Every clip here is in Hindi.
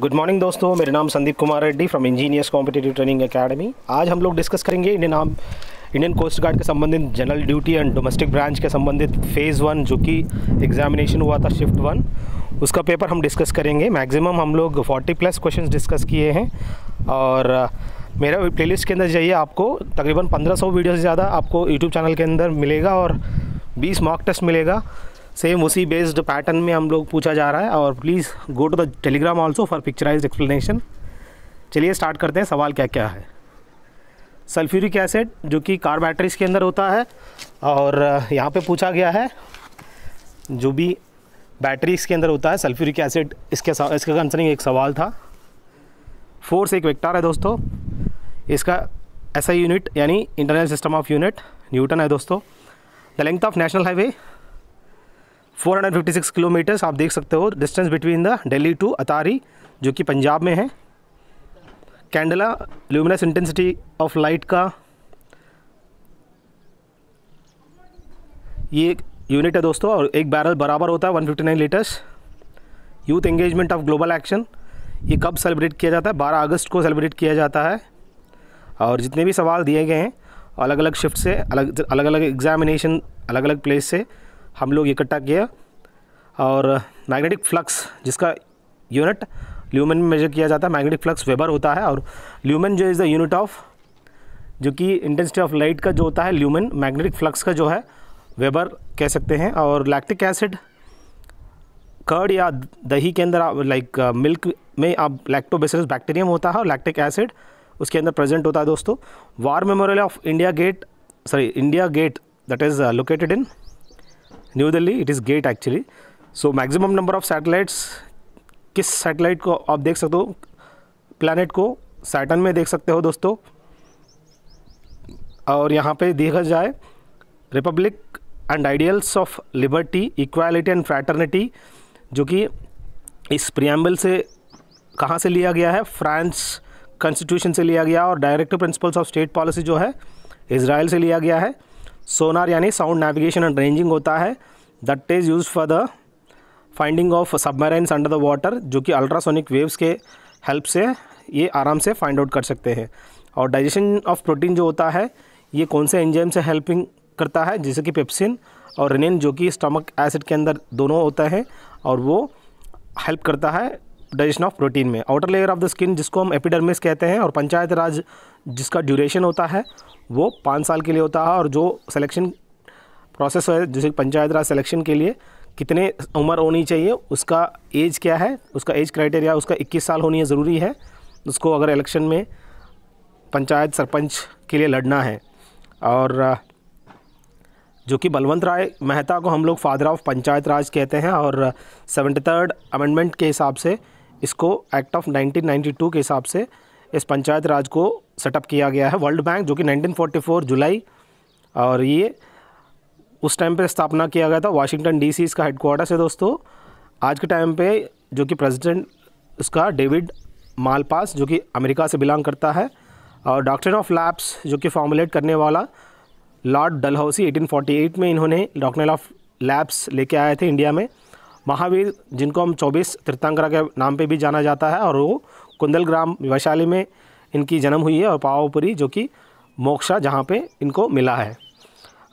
गुड मॉर्निंग दोस्तों मेरा नाम Sandeep Kumar Reddy from engineers competitive training academy आज हम लोग डिस्कस करेंगे Indian arm Indian coast guard के संबंधित general duty and domestic branch के संबंधित फ़ेज़ वन जो कि एग्जामिनेशन हुआ था शिफ्ट वन उसका पेपर हम डिस्कस करेंगे मैक्सिमम हम लोग 40 प्लस क्वेश्चंस डिस्कस किए हैं और uh, मेरा प्लेलिस्ट के अंदर जाइए आपको तकरीबन 1500 वीडियो से ज़्यादा आपको यूट्यूब चैनल के अंदर मिलेगा और 20 मार्क टेस्ट मिलेगा सेम उसी बेस्ड पैटर्न में हम लोग पूछा जा रहा है और please go to the Telegram also for picturise explanation चलिए स्टार्ट करते हैं सवाल क्या क्या है सल्फ्यूरिक एसिड जो कि कार बैटरीज के अंदर होता है और यहाँ पे पूछा गया है जो भी बैटरीज के अंदर होता है सल्फ्यूरिक एसिड इसके इसका कंसर्निंग एक सवाल था फोर्स एक वेक्टर है दोस्तों इसका ऐसा यूनिट यानी internal system of unit newton है दोस्तों the length of national highway 456 kilometres आप देख सकते हो distance between the Delhi to Attari जो कि पंजाब में है candela luminous intensity of light का ये एक यूनिट है दोस्तों और एक बैरल बराबर होता है 159 litres youth engagement of global action ये कब सेलिब्रेट किया जाता है 12 अगस्त को सेलिब्रेट किया जाता है और जितने भी सवाल दिए गए हैं अलग अलग शिफ्ट से अलग अलग अलग एग्जामिनेशन अलग अलग प्लेस से हम लोग इकट्ठा किया और मैग्नेटिक फ्लक्स जिसका यूनिट ल्यूमन में मेजर किया जाता है मैग्नेटिक फ्लक्स वेबर होता है और ल्यूमन जो इज़ द यूनिट ऑफ जो कि इंटेंसिटी ऑफ लाइट का जो होता है ल्यूमन मैग्नेटिक फ्लक्स का जो है वेबर कह सकते हैं और लैक्टिक एसिड कर्ड या दही के अंदर आप लाइक मिल्क uh, में आप लैक्टोबेसिलस बैक्टीरियम होता है और लैक्टिक एसिड उसके अंदर प्रेजेंट होता है दोस्तों war memorial of India Gate sorry India Gate that is located in New Delhi it is gate actually so maximum number of satellites किस सैटेलाइट को आप देख सकते हो प्लानट को सैटन में देख सकते हो दोस्तों और यहाँ पे देखा जाए republic and ideals of liberty equality and fraternity जो कि इस प्रियम्बल से कहाँ से लिया गया है फ्रांस कॉन्स्टिट्यूशन से लिया गया और directive principles of state policy जो है इसराइल से लिया गया है सोनार यानी साउंड नेविगेशन एंड रेंजिंग होता है that is used for the finding of submarines under the water जो कि अल्ट्रासोनिक वेव्स के हेल्प से ये आराम से फाइंड आउट कर सकते हैं और डाइजेशन ऑफ प्रोटीन जो होता है ये कौन से एंजाइम से हेल्पिंग करता है जैसे कि पेप्सिन और रेनिन जो कि स्टमक एसिड के अंदर दोनों होता है और वो हेल्प करता है डाइजेशन ऑफ प्रोटीन में outer layer of the skin जिसको हम एपिडर्मिस कहते हैं और पंचायत राज जिसका ड्यूरेशन होता है वो पाँच साल के लिए होता है और जो सिलेक्शन प्रोसेस है जैसे पंचायत राज सिलेक्शन के लिए कितने उम्र होनी चाहिए उसका एज क्या है उसका एज क्राइटेरिया उसका 21 साल होनी ज़रूरी है उसको अगर इलेक्शन में पंचायत सरपंच के लिए लड़ना है और जो कि बलवंत राय मेहता को हम लोग फादर ऑफ पंचायत राज कहते हैं और सेवेंटी थर्ड अमेंडमेंट के हिसाब से इसको एक्ट ऑफ 1992 के हिसाब से इस पंचायत राज को सेटअप किया गया है वर्ल्ड बैंक जो कि 1944 जुलाई और ये उस टाइम पे स्थापना किया गया था वाशिंगटन डीसी इसका हेडक्वार्टर्स है दोस्तों आज के टाइम पे जो कि प्रेसिडेंट उसका डेविड मालपास जो कि अमेरिका से बिलोंग करता है और डॉक्टर ऑफ लैब्स जो कि फॉर्मुलेट करने वाला लॉर्ड डलहौसी एटीन में इन्होंने डॉक्टर ऑफ लैब्स लेके आए थे इंडिया में महावीर जिनको हम चौबीस तीर्थंकरा के नाम पे भी जाना जाता है और वो कुंदल ग्राम वैशाली में इनकी जन्म हुई है और पावापुरी जो कि मोक्षा जहाँ पे इनको मिला है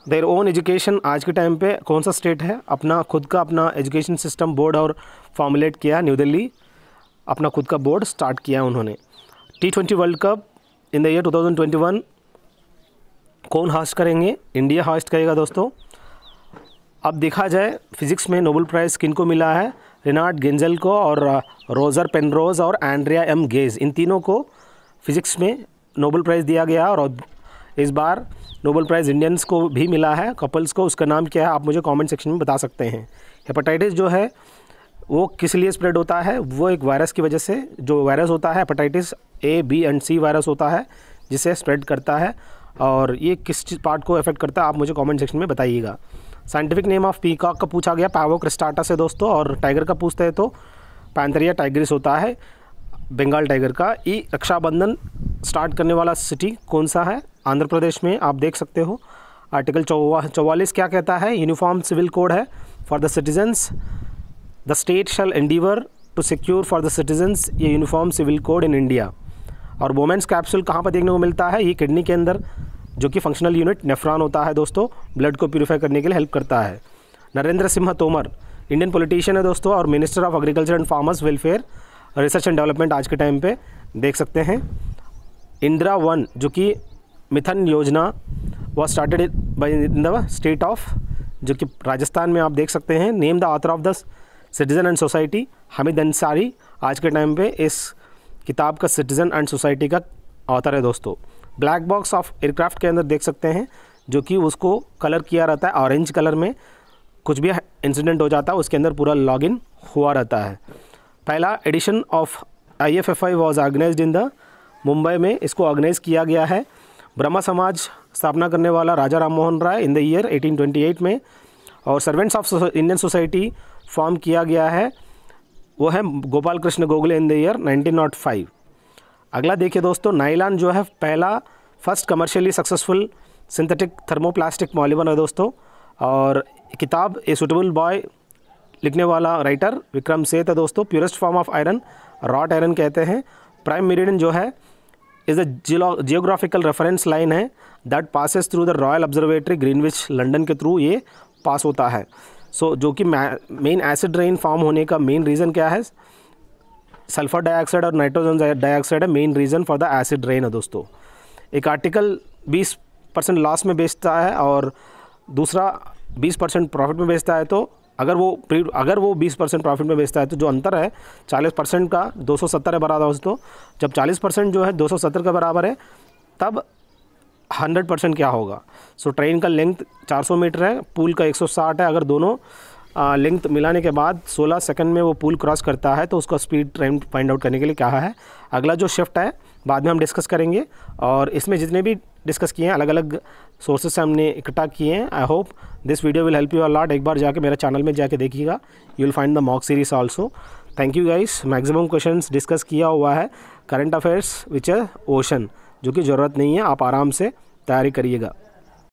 देर ओन एजुकेशन आज के टाइम पे कौन सा स्टेट है अपना खुद का अपना एजुकेशन सिस्टम बोर्ड और फॉर्मुलेट किया न्यू दिल्ली अपना खुद का बोर्ड स्टार्ट किया उन्होंने T twenty world cup in the year 2021 कौन हॉस्ट करेंगे इंडिया हॉस्ट करेगा दोस्तों अब देखा जाए फिज़िक्स में नोबल प्राइज़ किन को मिला है रिनार्ड गेंजल को और रोज़र पेनरोज और एंड्रिया एम गेज इन तीनों को फिज़िक्स में नोबल प्राइज़ दिया गया और इस बार नोबल प्राइज़ इंडियंस को भी मिला है कपल्स को उसका नाम क्या है आप मुझे कमेंट सेक्शन में बता सकते हैं हेपाटाइटिस जो है वो किस लिए स्प्रेड होता है वो एक वायरस की वजह से जो वायरस होता है hepatitis A B and C virus होता है जिसे स्प्रेड करता है और ये किस पार्ट को अफेक्ट करता है आप मुझे कॉमेंट सेक्शन में बताइएगा साइंटिफिक नेम ऑफ पीकॉक का पूछा गया पावो क्रिस्टाटा से दोस्तों और टाइगर का पूछते हैं तो पैंथरिया टाइगरिस होता है बंगाल टाइगर का ई रक्षाबंधन स्टार्ट करने वाला सिटी कौन सा है आंध्र प्रदेश में आप देख सकते हो आर्टिकल चौवालीस क्या कहता है यूनिफॉर्म सिविल कोड है for the citizens the state shall endeavour to secure for the citizens ये uniform civil code in India और वोमेंस कैप्सूल कहाँ पर देखने को मिलता है ये किडनी के अंदर जो कि फंक्शनल यूनिट नेफ्रॉन होता है दोस्तों ब्लड को प्योरीफाई करने के लिए हेल्प करता है नरेंद्र सिंह तोमर इंडियन पॉलिटिशियन है दोस्तों और minister of agriculture and farmers welfare research and development आज के टाइम पे देख सकते हैं इंदिरा वन जो कि मिथन योजना was started by in the state of जो कि राजस्थान में आप देख सकते हैं name the author of the citizen and society Hamid Ansari आज के टाइम पे इस किताब का सिटीज़न एंड सोसाइटी का ऑथर है दोस्तों ब्लैक बॉक्स ऑफ एयरक्राफ्ट के अंदर देख सकते हैं जो कि उसको कलर किया रहता है ऑरेंज कलर में कुछ भी इंसिडेंट हो जाता है उसके अंदर पूरा लॉगिन हुआ रहता है पहला edition of I F F I was organise in the Mumbai में इसको ऑर्गेनाइज किया गया है ब्रह्मा समाज स्थापना करने वाला Raja Ram Mohan Roy in the year 1828 में और servants of Indian society form किया गया है वो है गोपाल कृष्ण गोगले इन द ईयर फाइव अगला देखिए दोस्तों नाइलान जो है पहला first commercially successful synthetic thermoplastic मॉलिबन है दोस्तों और किताब ए सुटेबल बॉय लिखने वाला राइटर विक्रम सेत है दोस्तों purest form of iron wrought iron कहते हैं प्राइम मेरिडियन जो है is a geographical reference line है that passes through the royal observatory Greenwich London के थ्रू ये पास होता है सो so, जो कि मेन एसिड रेन फॉर्म होने का मेन रीज़न क्या है सल्फर डाइऑक्साइड और नाइट्रोजन डाइऑक्साइड है main reason for the acid rain है दोस्तों एक आर्टिकल 20 परसेंट लॉस में बेचता है और दूसरा 20 परसेंट प्रॉफिट में बेचता है तो अगर वो अगर वो 20 परसेंट प्रॉफिट में बेचता है तो जो अंतर है 40 परसेंट का 270 है बराबर दोस्तों जब 40 परसेंट जो है 270 का बराबर है तब 100 परसेंट क्या होगा सो so, ट्रेन का लेंथ 400 मीटर है पुल का 160 है अगर दोनों लेंथ मिलाने के बाद 16 सेकंड में वो पुल क्रॉस करता है तो उसका स्पीड ट्रेन फाइंड आउट करने के लिए क्या है अगला जो शिफ्ट है बाद में हम डिस्कस करेंगे और इसमें जितने भी डिस्कस किए हैं अलग अलग सोर्सेज से हमने इकट्ठा किए हैं I hope this video will help you lot एक बार जाके मेरा चैनल में जाके देखिएगा you will find the mock series also thank you guys maximum question discuss किया हुआ है current affairs which a ocean जो कि ज़रूरत नहीं है आप आराम से तैयारी करिएगा